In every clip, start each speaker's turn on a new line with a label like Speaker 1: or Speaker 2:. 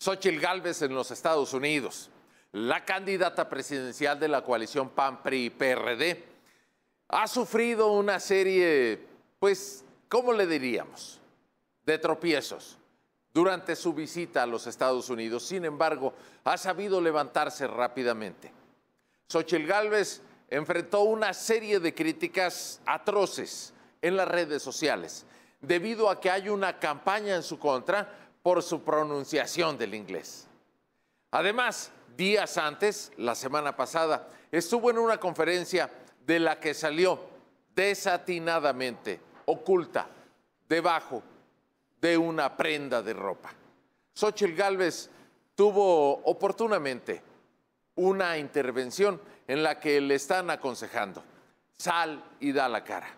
Speaker 1: Xochitl Gálvez en los Estados Unidos, la candidata presidencial de la coalición PAN, PRI PRD, ha sufrido una serie, pues, ¿cómo le diríamos? De tropiezos durante su visita a los Estados Unidos. Sin embargo, ha sabido levantarse rápidamente. Xochitl Gálvez enfrentó una serie de críticas atroces en las redes sociales debido a que hay una campaña en su contra por su pronunciación del inglés. Además, días antes, la semana pasada, estuvo en una conferencia de la que salió desatinadamente, oculta, debajo de una prenda de ropa. Xochitl Gálvez tuvo oportunamente una intervención en la que le están aconsejando, sal y da la cara.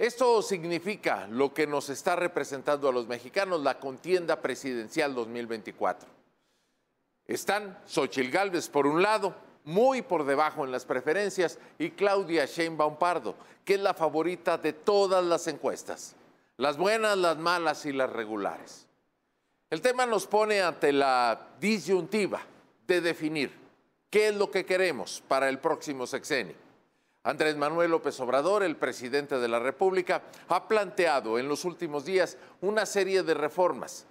Speaker 1: Esto significa lo que nos está representando a los mexicanos la contienda presidencial 2024. Están Xochil Gálvez por un lado, muy por debajo en las preferencias, y Claudia Sheinbaum Pardo, que es la favorita de todas las encuestas, las buenas, las malas y las regulares. El tema nos pone ante la disyuntiva de definir qué es lo que queremos para el próximo sexenio Andrés Manuel López Obrador, el presidente de la República, ha planteado en los últimos días una serie de reformas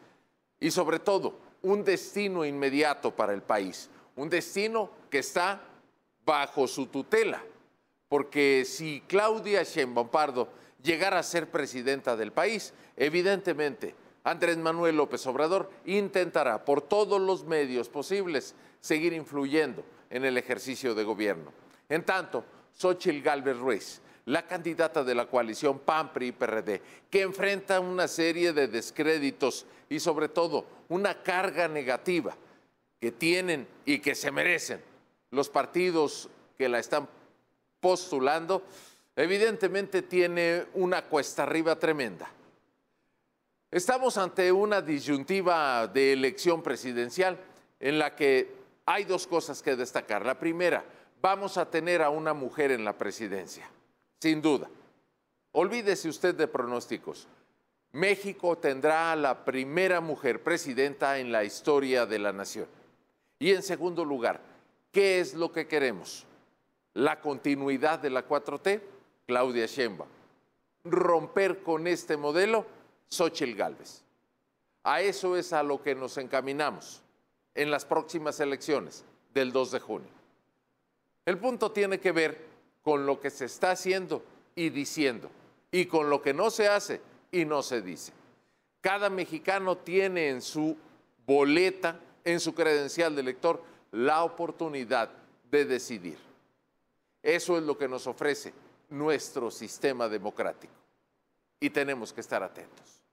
Speaker 1: y sobre todo un destino inmediato para el país, un destino que está bajo su tutela, porque si Claudia Sheinbaum llegara a ser presidenta del país, evidentemente Andrés Manuel López Obrador intentará por todos los medios posibles seguir influyendo en el ejercicio de gobierno. En tanto, Xochil Gálvez Ruiz, la candidata de la coalición PAN, PRI y PRD, que enfrenta una serie de descréditos y sobre todo una carga negativa que tienen y que se merecen los partidos que la están postulando, evidentemente tiene una cuesta arriba tremenda. Estamos ante una disyuntiva de elección presidencial en la que hay dos cosas que destacar. La primera, vamos a tener a una mujer en la presidencia, sin duda. Olvídese usted de pronósticos. México tendrá a la primera mujer presidenta en la historia de la nación. Y en segundo lugar, ¿qué es lo que queremos? La continuidad de la 4T, Claudia Sheinbaum. Romper con este modelo, Xochitl Gálvez. A eso es a lo que nos encaminamos en las próximas elecciones del 2 de junio. El punto tiene que ver con lo que se está haciendo y diciendo, y con lo que no se hace y no se dice. Cada mexicano tiene en su boleta, en su credencial de elector, la oportunidad de decidir. Eso es lo que nos ofrece nuestro sistema democrático. Y tenemos que estar atentos.